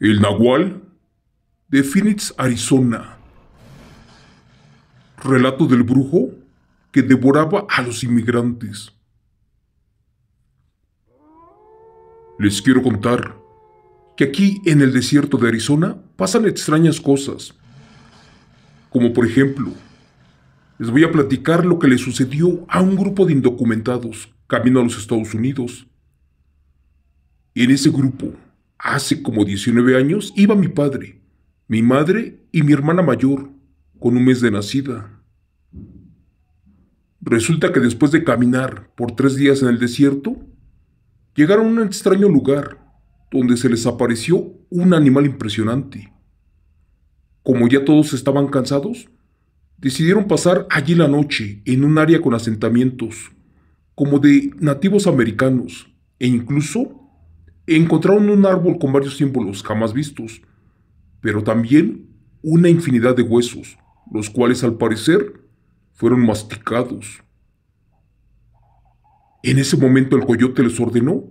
El Nahual de Phoenix, Arizona. Relato del brujo que devoraba a los inmigrantes. Les quiero contar que aquí en el desierto de Arizona pasan extrañas cosas. Como por ejemplo, les voy a platicar lo que le sucedió a un grupo de indocumentados camino a los Estados Unidos. En ese grupo Hace como 19 años iba mi padre, mi madre y mi hermana mayor, con un mes de nacida. Resulta que después de caminar por tres días en el desierto, llegaron a un extraño lugar donde se les apareció un animal impresionante. Como ya todos estaban cansados, decidieron pasar allí la noche en un área con asentamientos, como de nativos americanos, e incluso Encontraron un árbol con varios símbolos jamás vistos, pero también una infinidad de huesos, los cuales al parecer fueron masticados. En ese momento el coyote les ordenó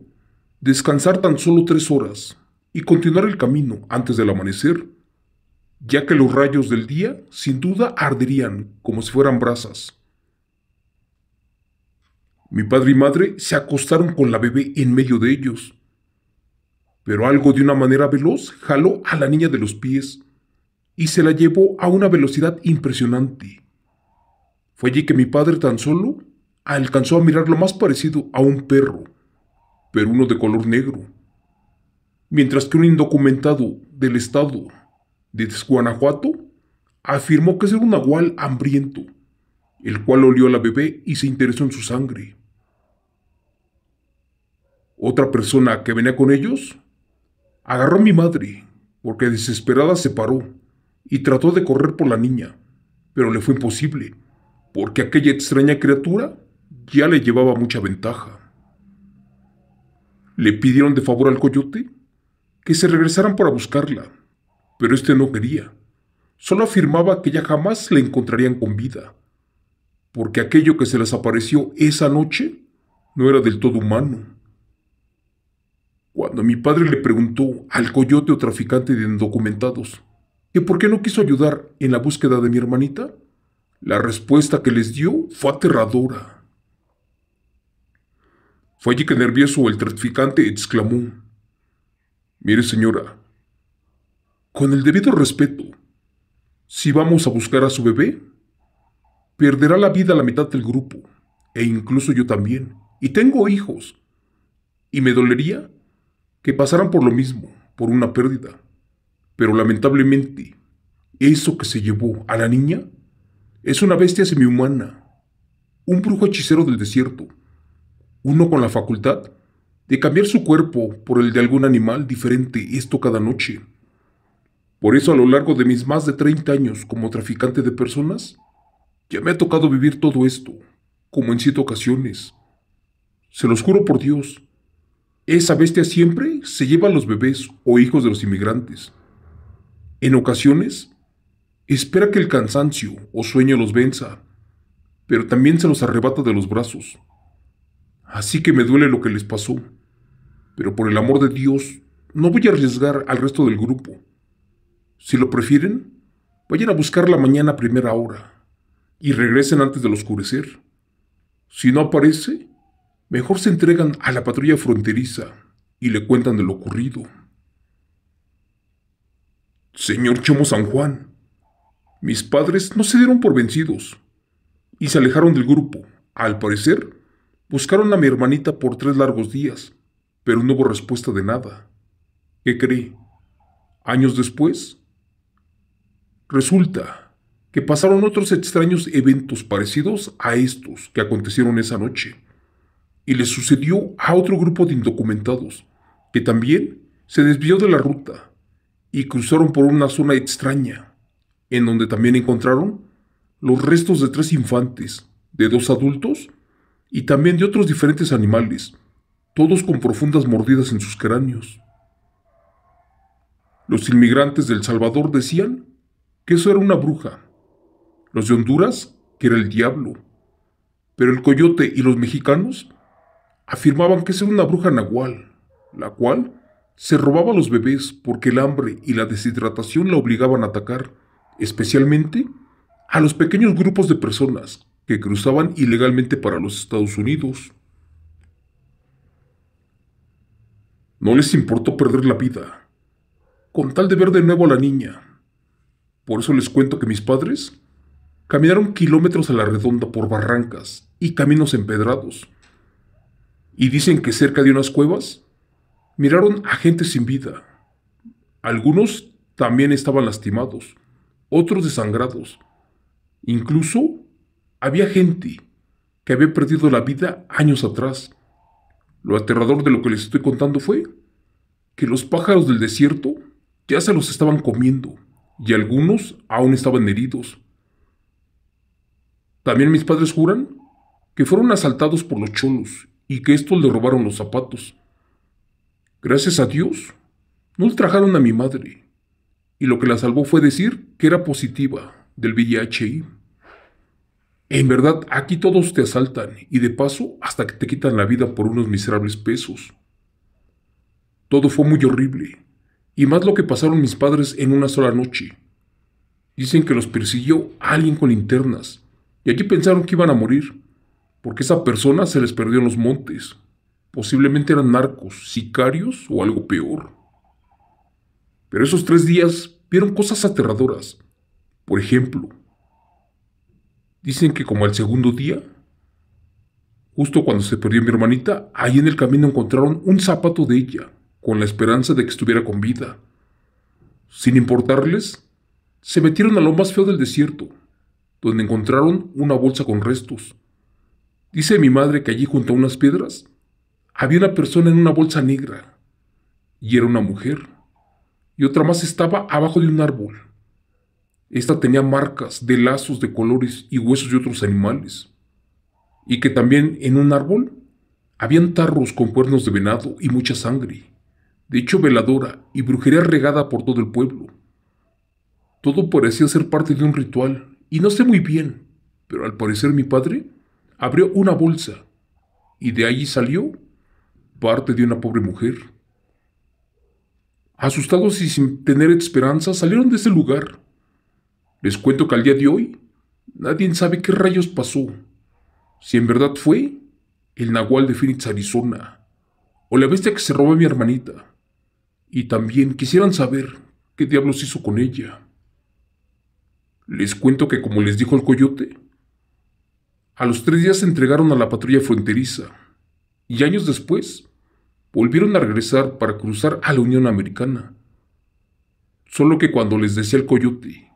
descansar tan solo tres horas y continuar el camino antes del amanecer, ya que los rayos del día sin duda arderían como si fueran brasas. Mi padre y madre se acostaron con la bebé en medio de ellos, pero algo de una manera veloz jaló a la niña de los pies y se la llevó a una velocidad impresionante. Fue allí que mi padre tan solo alcanzó a mirar lo más parecido a un perro, pero uno de color negro, mientras que un indocumentado del estado de Guanajuato afirmó que era un agual hambriento, el cual olió a la bebé y se interesó en su sangre. Otra persona que venía con ellos Agarró a mi madre, porque desesperada se paró y trató de correr por la niña, pero le fue imposible, porque aquella extraña criatura ya le llevaba mucha ventaja. Le pidieron de favor al coyote que se regresaran para buscarla, pero este no quería. Solo afirmaba que ya jamás la encontrarían con vida, porque aquello que se les apareció esa noche no era del todo humano cuando mi padre le preguntó al coyote o traficante de indocumentados que por qué no quiso ayudar en la búsqueda de mi hermanita, la respuesta que les dio fue aterradora. Fue allí que nervioso el traficante exclamó, Mire señora, con el debido respeto, si vamos a buscar a su bebé, perderá la vida la mitad del grupo, e incluso yo también, y tengo hijos, y me dolería que pasaran por lo mismo, por una pérdida. Pero lamentablemente, eso que se llevó a la niña es una bestia semihumana, un brujo hechicero del desierto, uno con la facultad de cambiar su cuerpo por el de algún animal diferente, esto cada noche. Por eso a lo largo de mis más de 30 años como traficante de personas, ya me ha tocado vivir todo esto, como en siete ocasiones. Se los juro por Dios, esa bestia siempre se lleva a los bebés o hijos de los inmigrantes. En ocasiones, espera que el cansancio o sueño los venza, pero también se los arrebata de los brazos. Así que me duele lo que les pasó, pero por el amor de Dios, no voy a arriesgar al resto del grupo. Si lo prefieren, vayan a buscarla mañana a primera hora y regresen antes del oscurecer. Si no aparece, Mejor se entregan a la patrulla fronteriza y le cuentan de lo ocurrido. Señor Chomo San Juan, mis padres no se dieron por vencidos y se alejaron del grupo. Al parecer, buscaron a mi hermanita por tres largos días, pero no hubo respuesta de nada. ¿Qué creí? Años después, resulta que pasaron otros extraños eventos parecidos a estos que acontecieron esa noche y les sucedió a otro grupo de indocumentados, que también se desvió de la ruta y cruzaron por una zona extraña, en donde también encontraron los restos de tres infantes, de dos adultos y también de otros diferentes animales, todos con profundas mordidas en sus cráneos. Los inmigrantes del Salvador decían que eso era una bruja, los de Honduras que era el diablo, pero el coyote y los mexicanos afirmaban que era una bruja nahual, la cual se robaba a los bebés porque el hambre y la deshidratación la obligaban a atacar, especialmente a los pequeños grupos de personas que cruzaban ilegalmente para los Estados Unidos. No les importó perder la vida, con tal de ver de nuevo a la niña. Por eso les cuento que mis padres caminaron kilómetros a la redonda por barrancas y caminos empedrados y dicen que cerca de unas cuevas miraron a gente sin vida. Algunos también estaban lastimados, otros desangrados. Incluso había gente que había perdido la vida años atrás. Lo aterrador de lo que les estoy contando fue que los pájaros del desierto ya se los estaban comiendo y algunos aún estaban heridos. También mis padres juran que fueron asaltados por los cholos y que estos le robaron los zapatos. Gracias a Dios, no ultrajaron a mi madre, y lo que la salvó fue decir que era positiva del VIH. En verdad, aquí todos te asaltan y de paso hasta que te quitan la vida por unos miserables pesos. Todo fue muy horrible, y más lo que pasaron mis padres en una sola noche. Dicen que los persiguió alguien con linternas, y aquí pensaron que iban a morir, porque esa persona se les perdió en los montes. Posiblemente eran narcos, sicarios o algo peor. Pero esos tres días vieron cosas aterradoras. Por ejemplo, dicen que como al segundo día, justo cuando se perdió mi hermanita, ahí en el camino encontraron un zapato de ella, con la esperanza de que estuviera con vida. Sin importarles, se metieron a lo más feo del desierto, donde encontraron una bolsa con restos Dice mi madre que allí junto a unas piedras había una persona en una bolsa negra y era una mujer y otra más estaba abajo de un árbol. Esta tenía marcas de lazos de colores y huesos de otros animales. Y que también en un árbol habían tarros con cuernos de venado y mucha sangre. De hecho, veladora y brujería regada por todo el pueblo. Todo parecía ser parte de un ritual, y no sé muy bien, pero al parecer mi padre abrió una bolsa y de allí salió parte de una pobre mujer. Asustados y sin tener esperanza, salieron de ese lugar. Les cuento que al día de hoy nadie sabe qué rayos pasó. Si en verdad fue el nahual de Phoenix, Arizona, o la bestia que se robó a mi hermanita. Y también quisieran saber qué diablos hizo con ella. Les cuento que como les dijo el coyote, a los tres días se entregaron a la patrulla fronteriza y años después volvieron a regresar para cruzar a la Unión Americana. Solo que cuando les decía el coyote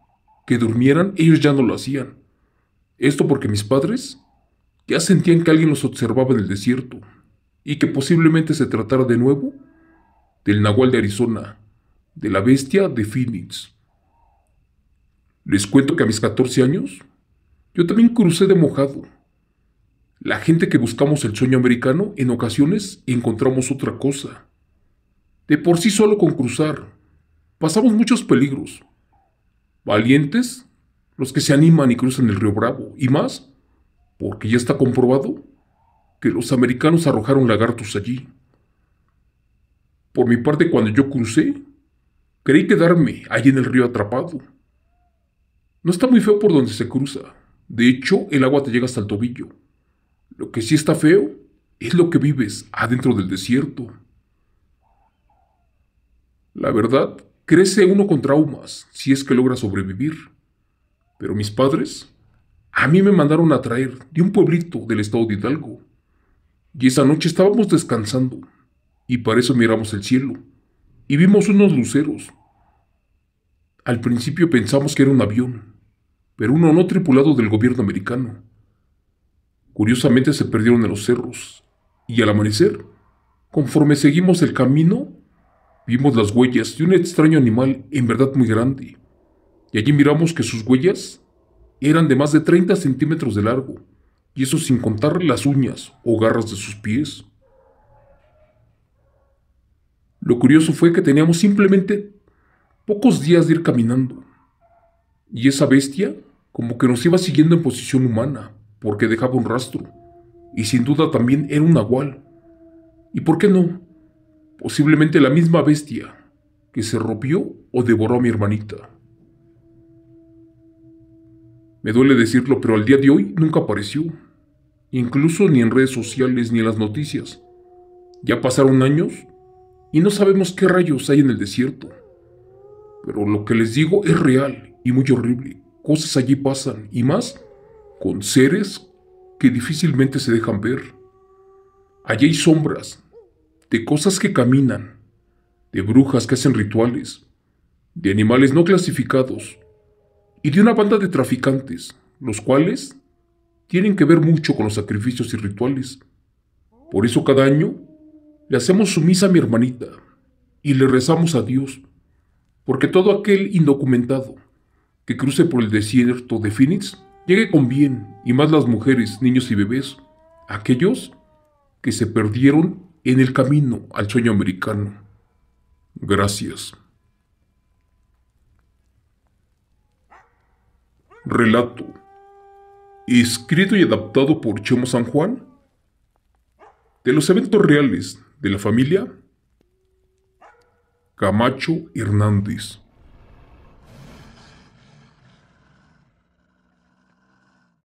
que durmieran, ellos ya no lo hacían. Esto porque mis padres ya sentían que alguien los observaba en el desierto y que posiblemente se tratara de nuevo del nahual de Arizona, de la bestia de Phoenix. Les cuento que a mis 14 años yo también crucé de mojado. La gente que buscamos el sueño americano en ocasiones encontramos otra cosa. De por sí solo con cruzar, pasamos muchos peligros. Valientes, los que se animan y cruzan el río Bravo, y más, porque ya está comprobado que los americanos arrojaron lagartos allí. Por mi parte, cuando yo crucé, creí quedarme ahí en el río atrapado. No está muy feo por donde se cruza. De hecho, el agua te llega hasta el tobillo. Lo que sí está feo es lo que vives adentro del desierto. La verdad, crece uno con traumas si es que logra sobrevivir. Pero mis padres a mí me mandaron a traer de un pueblito del estado de Hidalgo. Y esa noche estábamos descansando y para eso miramos el cielo y vimos unos luceros. Al principio pensamos que era un avión, pero uno no tripulado del gobierno americano. Curiosamente se perdieron en los cerros, y al amanecer, conforme seguimos el camino, vimos las huellas de un extraño animal en verdad muy grande, y allí miramos que sus huellas eran de más de 30 centímetros de largo, y eso sin contar las uñas o garras de sus pies. Lo curioso fue que teníamos simplemente pocos días de ir caminando y esa bestia como que nos iba siguiendo en posición humana, porque dejaba un rastro. Y sin duda también era un nahual. ¿Y por qué no? Posiblemente la misma bestia que se rompió o devoró a mi hermanita. Me duele decirlo, pero al día de hoy nunca apareció. Incluso ni en redes sociales ni en las noticias. Ya pasaron años y no sabemos qué rayos hay en el desierto. Pero lo que les digo es real y muy horrible. Cosas allí pasan y más con seres que difícilmente se dejan ver. Allí hay sombras de cosas que caminan, de brujas que hacen rituales, de animales no clasificados y de una banda de traficantes, los cuales tienen que ver mucho con los sacrificios y rituales. Por eso cada año le hacemos sumisa a mi hermanita y le rezamos a Dios, porque todo aquel indocumentado que cruce por el desierto de Phoenix llegue con bien, y más las mujeres, niños y bebés, aquellos que se perdieron en el camino al sueño americano. Gracias. Relato. Escrito y adaptado por Chomo San Juan. De los eventos reales de la familia Camacho Hernández.